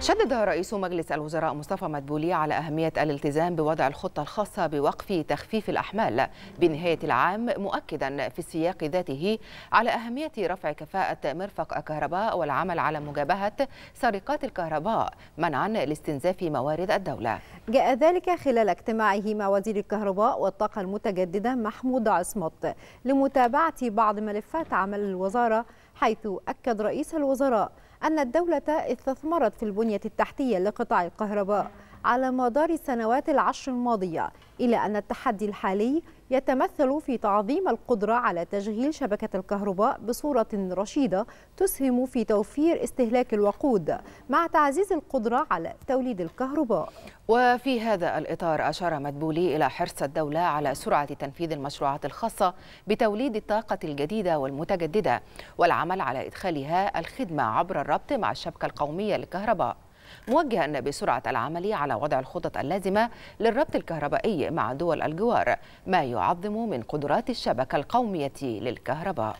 شدد رئيس مجلس الوزراء مصطفى مدبولي على أهمية الالتزام بوضع الخطة الخاصة بوقف تخفيف الأحمال بنهاية العام مؤكدا في السياق ذاته على أهمية رفع كفاءة مرفق الكهرباء والعمل على مجابهة سرقات الكهرباء منعا لاستنزاف موارد الدولة جاء ذلك خلال اجتماعه مع وزير الكهرباء والطاقة المتجددة محمود عصمت لمتابعة بعض ملفات عمل الوزارة حيث أكد رئيس الوزراء أن الدولة استثمرت في البنية التحتية لقطاع الكهرباء على مدار السنوات العشر الماضية إلى أن التحدي الحالي يتمثل في تعظيم القدرة على تشغيل شبكة الكهرباء بصورة رشيدة تسهم في توفير استهلاك الوقود مع تعزيز القدرة على توليد الكهرباء وفي هذا الإطار أشار مدبولي إلى حرص الدولة على سرعة تنفيذ المشروعات الخاصة بتوليد الطاقة الجديدة والمتجددة والعمل على إدخالها الخدمة عبر الربط مع الشبكة القومية للكهرباء موجها بسرعة العمل على وضع الخطط اللازمة للربط الكهربائي مع دول الجوار ما يعظم من قدرات الشبكة القومية للكهرباء